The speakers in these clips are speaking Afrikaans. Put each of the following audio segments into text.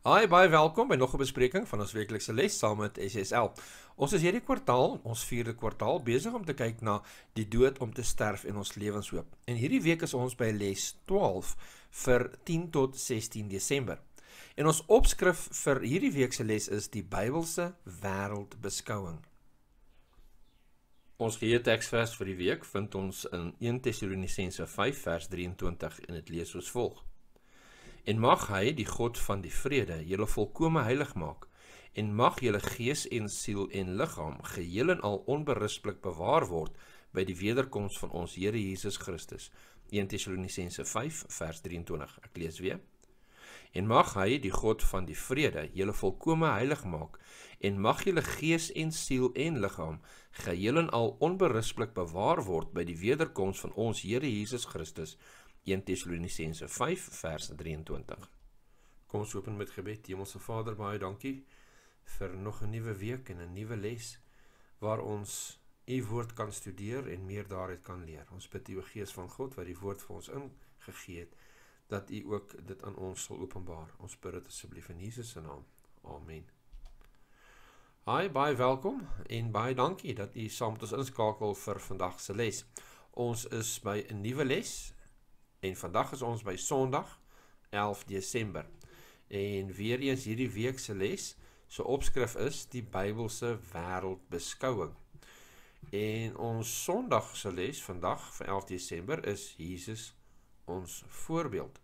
Hi, baie welkom by nog 'n bespreking van ons weeklikse les saam met SSL. Ons is hierdie kwartaal, ons vierde kwartaal besig om te kyk na die dood om te sterf en ons lewenshoop. En hierdie week is ons by les 12 vir 10 tot 16 Desember. En ons opskrif vir hierdie week se les is die Bybelse wêreldbeskouing. Ons gee teksvers vir die week vind ons in 1 Tessalonisense 5 vers 23 en dit lees soos volg: En mag hy, die God van die vrede, julle volkome heilig maak en mag julle gees en siel en liggaam geheel en al onberispelik bewaar word by die wederkoms van ons Here Jesus Christus. 1 Tessalonisense 5 vers 23. Ek lees weer. En mag hy, die God van die vrede, julle volkome heilig maak en mag julle gees en siel en liggaam geheel en al onberispelik bewaar word by die wederkoms van ons Here Jesus Christus. 1 Tessalonisense 5 vers 23. Kom ons open met gebed. Hemelse Vader, baie dankie vir nog 'n nuwe week en 'n nuwe les waar ons u woord kan studeer en meer daaruit kan leer. Ons bid u Gees van God wat die woord vir ons ingegee het dat u ook dit aan ons sal openbaar. Ons bid dit asseblief in Jesus se naam. Amen. Hi, baie welkom en baie dankie dat u saam met ons inskakel vir vandag se les. Ons is by 'n nuwe les En vandag is ons by Sondag 11 Desember. En weer eens hierdie week se les se so opskrif is die Bybelse wêreldbeskouing. En ons Sondag se les vandag vir 11 Desember is Jesus ons voorbeeld.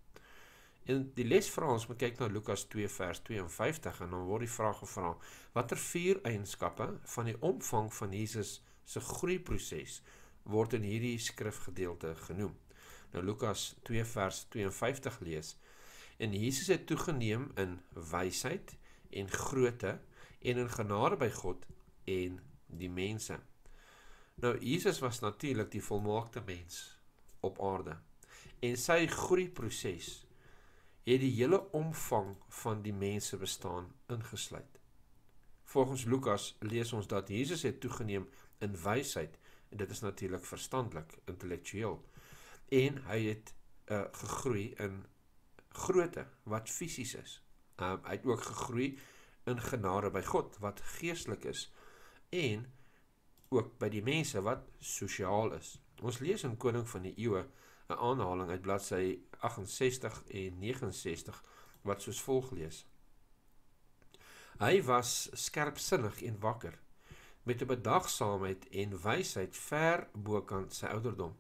En die les vra ons om kyk na Lukas 2 vers 52 en dan word die vraag gevra: Watter vier eienskappe van die omvang van Jesus se groeiproses word in hierdie skrifgedeelte genoem? nou Lukas 2 vers 52 lees. En Jesus het toegeneem in wysheid en grootte en in genade by God en die mense. Nou Jesus was natuurlik die volmaakte mens op aarde. En sy groei proses het die hele omvang van die mense bestaan ingesluit. Volgens Lukas lees ons dat Jesus het toegeneem in wysheid en dit is natuurlik verstandelik, intellektueel en hy het uh, gegroei in grootte wat fisies is. Um, hy het ook gegroei in genade by God wat geestelik is en ook by die mense wat sosiaal is. Ons lees in Koning van die Eeue 'n aanhaling uit bladsy 68 en 69 wat soos volg lees. Hy was skerpsinnig en wakker met 'n bedagsaamheid en wysheid ver bokant sy ouderdom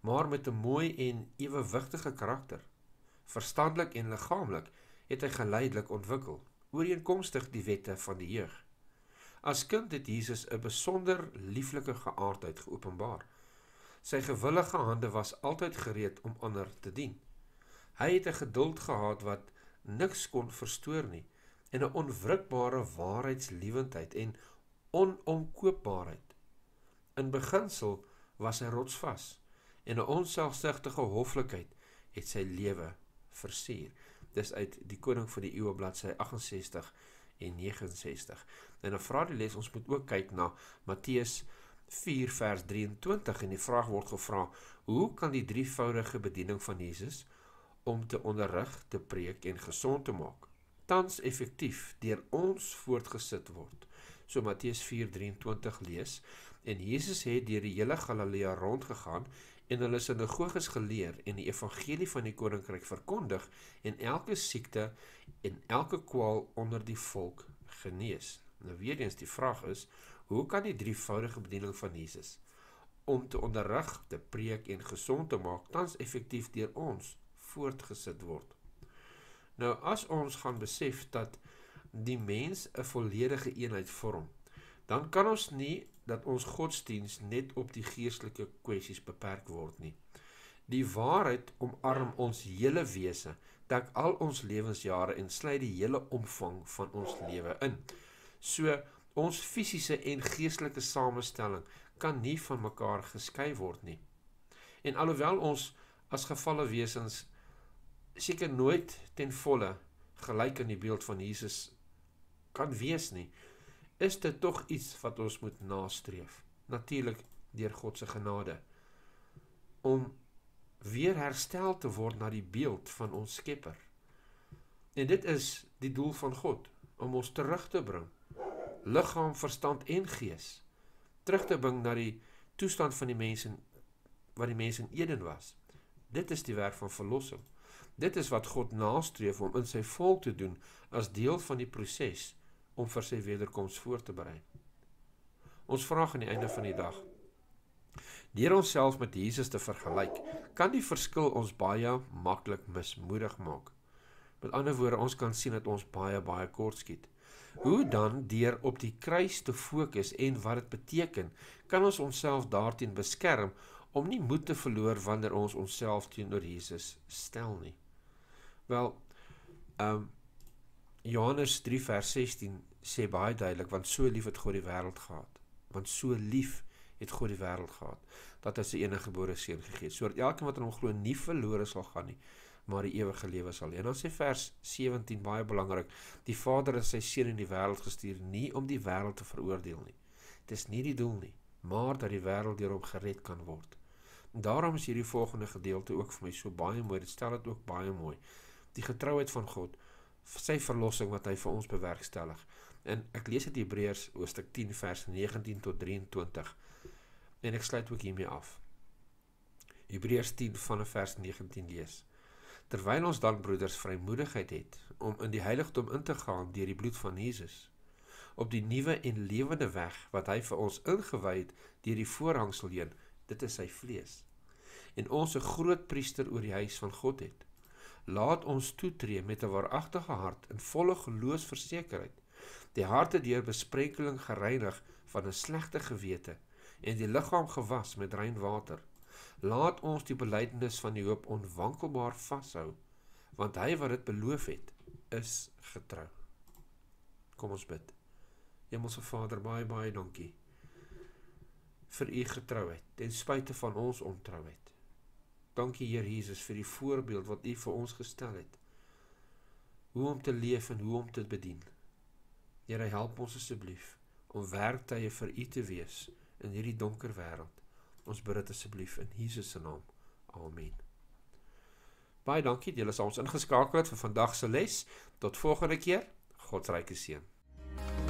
maar met 'n mooi en ewewigtige karakter. Verstandelik en liggaamlik het hy geleidelik ontwikkel, ooreenkomstig die wette van die jeug. As kind het Jesus 'n besonder lieflike geaardheid geopenbaar. Sy gewillige hande was altyd gereed om ander te dien. Hy het 'n geduld gehad wat niks kon verstoor nie en 'n onwrikbare waarheidsliewendheid en onomkoopbaarheid. In beginsel was hy rotsvas en 'n onselfsugtige hoflikheid het sy lewe versier. Dis uit die koning van die eeue bladsy 68 en 69. En dan vra die les ons moet ook kyk na Matteus 4 vers 23 en die vraag word gevra: Hoe kan die drievoudige bediening van Jesus om te onderrig, te preek en gesond te maak tans effektief deur ons voortgesit word? so Matteus 4:23 lees en Jesus het deur die hele Galilea rondgegaan en hulle sinagoges geleer en die evangelie van die koninkryk verkondig en elke siekte en elke kwaal onder die volk genees. Nou weer eens die vraag is, hoe kan die drievoudige bediening van Jesus om te onderrig, te preek en gesond te maak tans effektief deur ons voortgesit word? Nou as ons gaan besef dat die mens 'n volledige eenheid vorm. Dan kan ons nie dat ons godsdiens net op die geestelike kwessies beperk word nie. Die waarheid omarm ons hele wese, dek al ons lewensjare en sluit die hele omvang van ons lewe in. So ons fisiese en geestelike samestelling kan nie van mekaar geskei word nie. En alhoewel ons as gefalle wesens seker nooit ten volle gelyk aan die beeld van Jesus kan wees nie, is dit tog iets wat ons moet nastreef. Natuurlik deur God se genade om weer herstel te word na die beeld van ons Skepper. En dit is die doel van God om ons terug te bring liggaam, verstand en gees terug te bring na die toestand van die mens in wat die mens in Eden was. Dit is die werk van verlossing. Dit is wat God nastreef om in sy volk te doen as deel van die proses om vir sy wederkoms voor te berei. Ons vraag aan die einde van die dag Deur onsself met Jesus te vergelyk, kan die verskil ons baie maklik mismoedig maak. Met ander woorde, ons kan sien dat ons baie baie kort skiet. Hoe dan deur op die kruis te fokus en wat dit beteken, kan ons onsself daarteen beskerm om nie moed te verloor wanneer ons onsself teenoor Jesus stel nie. Wel, ehm um, Johannes 3 vers 16 sê baie duidelik want so lief het God die wêreld gehad want so lief het God die wêreld gehad dat hy sy eniggebore seun gegee het sodat elkeen wat aan hom glo nie verlore sal gaan nie maar die ewige lewe sal hê en dan sê vers 17 baie belangrik die Vader het sy seun in die wêreld gestuur nie om die wêreld te veroordeel nie dit is nie die doel nie maar dat die wêreld deur hom gered kan word en daarom is hierdie volgende gedeelte ook vir my so baie mooi dit stel dit ook baie mooi die getrouheid van God sy verlossing wat hy vir ons bewerkstellig. En ek lees uit Hebreërs hoofstuk 10 vers 19 tot 23. En ek sluit ook hiermee af. Hebreërs 10 vanaf vers 19 lees. Terwyl ons dan broeders vrymoedigheid het om in die heiligdom in te gaan deur die bloed van Jesus, op die nuwe en lewende weg wat hy vir ons ingewy het deur die voorhangsel heen, dit is sy vlees. En ons 'n groot priester oor die huis van God het Laat ons toetree met 'n waaragtige hart in volle geloofsversekerheid. Die harte deur besprenkeling gereinig van 'n slegte gewete en die liggaam gewas met rein water. Laat ons die belydenis van die hoop onwankelbaar vashou, want hy wat dit beloof het, is getrou. Kom ons bid. Hemelse Vader, baie baie dankie vir u getrouheid ten spyte van ons ontrouheid. Dankie Heer Jesus vir die voorbeeld wat U vir ons gestel het. Hoe om te leef en hoe om te bedien. Here help ons asseblief om werktuie vir U te wees in hierdie donker wêreld. Ons bid dit asseblief in Jesus se naam. Amen. Baie dankie dat julle saam ons ingeskakel het vir vandag se les. Tot volgende keer. God se ryke seën. Thank you